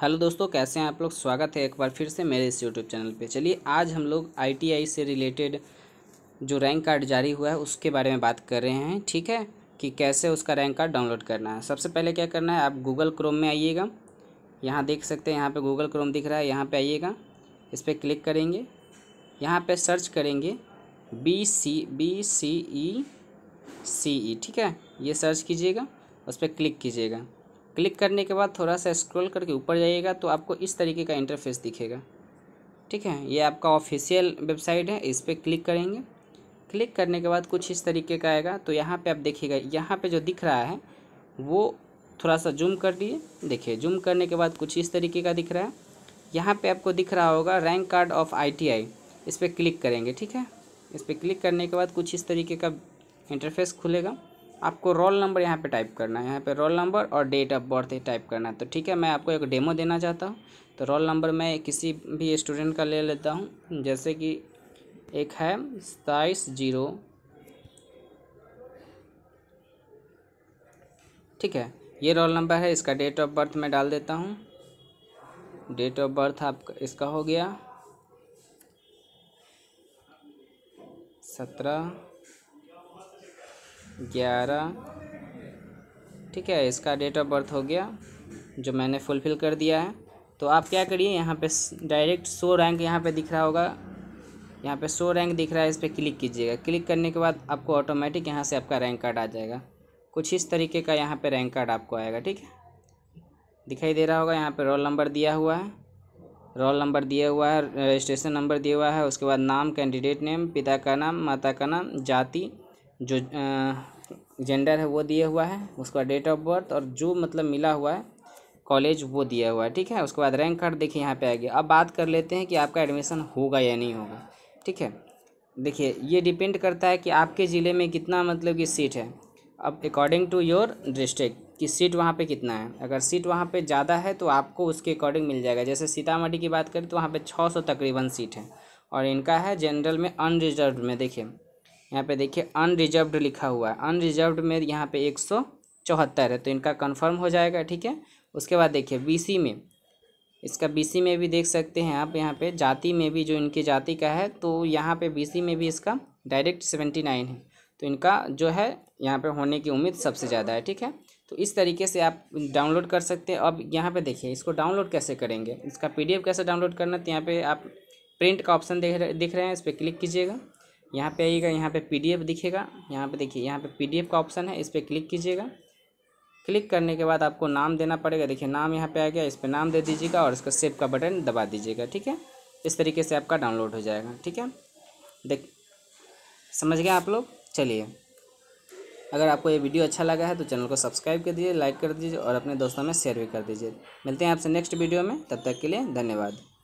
hello दोस्तों कैसे हैं आप लोग स्वागत है एक बार फिर से मेरे इस यूट्यूब चैनल पे चलिए आज हम लोग आईटीआई से रिलेटेड जो रैंक कार्ड जारी हुआ है उसके बारे में बात कर रहे हैं ठीक है कि कैसे उसका रैंक कार्ड डाउनलोड करना है सबसे पहले क्या करना है आप गूगल क्रोम में आइएगा यहाँ देख सकते हैं यहाँ पर गूगल क्रोम दिख रहा है यहाँ पर आइएगा इस पर क्लिक करेंगे यहाँ पर सर्च करेंगे बी सी बी सी ई सी ई ठीक है ये सर्च कीजिएगा उस पर क्लिक कीजिएगा क्लिक करने के बाद थोड़ा सा स्क्रॉल करके ऊपर जाइएगा तो आपको इस तरीके का इंटरफेस दिखेगा ठीक है ये आपका ऑफिशियल वेबसाइट है इस पर क्लिक करेंगे क्लिक करने के बाद कुछ इस तरीके का आएगा तो यहाँ पे आप देखिएगा यहाँ पे जो दिख रहा है वो थोड़ा सा जूम कर दिए देखिए जूम करने के बाद कुछ इस तरीके का दिख रहा है यहाँ पर आपको दिख रहा होगा रैंक कार्ड ऑफ आई इस पर क्लिक करेंगे ठीक है इस पर क्लिक करने के बाद कुछ इस तरीके का इंटरफेस खुलेगा आपको रोल नंबर यहाँ पे टाइप करना है यहाँ पे रोल नंबर और डेट ऑफ बर्थ टाइप करना है तो ठीक है मैं आपको एक डेमो देना चाहता हूँ तो रोल नंबर मैं किसी भी स्टूडेंट का ले लेता हूँ जैसे कि एक है सताईस जीरो ठीक है ये रोल नंबर है इसका डेट ऑफ बर्थ मैं डाल देता हूँ डेट ऑफ बर्थ आपका इसका हो गया सत्रह ग्यारह ठीक है इसका डेट ऑफ बर्थ हो गया जो मैंने फुलफ़िल कर दिया है तो आप क्या करिए यहाँ पे डायरेक्ट सो रैंक यहाँ पे दिख रहा होगा यहाँ पे सो रैंक दिख रहा है इस पर क्लिक कीजिएगा क्लिक करने के बाद आपको ऑटोमेटिक यहाँ से आपका रैंक कार्ड आ जाएगा कुछ इस तरीके का यहाँ पे रैंक कार्ड आपको आएगा ठीक है दिखाई दे रहा होगा यहाँ पे रोल नंबर दिया हुआ है रोल नंबर दिया हुआ है रजिस्ट्रेशन नंबर दिया हुआ है उसके बाद नाम कैंडिडेट नेम पिता का नाम माता का नाम जाति जो जेंडर है वो दिया हुआ है उसके बाद डेट ऑफ बर्थ और जो मतलब मिला हुआ है कॉलेज वो दिया हुआ है ठीक है उसके बाद रैंक कार्ड देखिए यहाँ पे आ गया अब बात कर लेते हैं कि आपका एडमिशन होगा या नहीं होगा ठीक है देखिए ये डिपेंड करता है कि आपके ज़िले में कितना मतलब कि सीट है अब अकॉर्डिंग टू योर डिस्ट्रिक्ट कि सीट वहाँ पे कितना है अगर सीट वहाँ पे ज़्यादा है तो आपको उसके अकॉर्डिंग मिल जाएगा जैसे सीतामढ़ी की बात करें तो वहाँ पे सौ तकरीबन सीट है और इनका है जनरल में अनरिजर्व में देखिए यहाँ पे देखिए अनरिजर्व्ड लिखा हुआ है अनरिजर्व्ड में यहाँ पे एक सौ चौहत्तर है तो इनका कंफर्म हो जाएगा ठीक है उसके बाद देखिए बीसी में इसका बीसी में भी देख सकते हैं आप यहाँ पे जाति में भी जो इनकी जाति का है तो यहाँ पे बीसी में भी इसका डायरेक्ट सेवेंटी नाइन है तो इनका जो है यहाँ पे होने की उम्मीद सबसे ज़्यादा है ठीक है तो इस तरीके से आप डाउनलोड कर सकते हैं अब यहाँ पे देखिए इसको डाउनलोड कैसे करेंगे इसका पीडीएफ कैसे डाउनलोड करना तो यहाँ पे आप प्रिंट का ऑप्शन देख रहे दिख रहे हैं इस पर क्लिक कीजिएगा यहाँ पे आइएगा यहाँ पे पीडीएफ दिखेगा यहाँ पे देखिए यहाँ पे पीडीएफ का ऑप्शन है इस पर क्लिक कीजिएगा क्लिक करने के बाद आपको नाम देना पड़ेगा देखिए नाम यहाँ पे आ गया इस पर नाम दे दीजिएगा और इसका सेव का बटन दबा दीजिएगा ठीक है इस तरीके से आपका डाउनलोड हो जाएगा ठीक है देख समझ गए आप लोग चलिए अगर आपको ये वीडियो अच्छा लगा है तो चैनल को सब्सक्राइब कर दीजिए लाइक कर दीजिए और अपने दोस्तों में शेयर भी कर दीजिए मिलते हैं आपसे नेक्स्ट वीडियो में तब तक के लिए धन्यवाद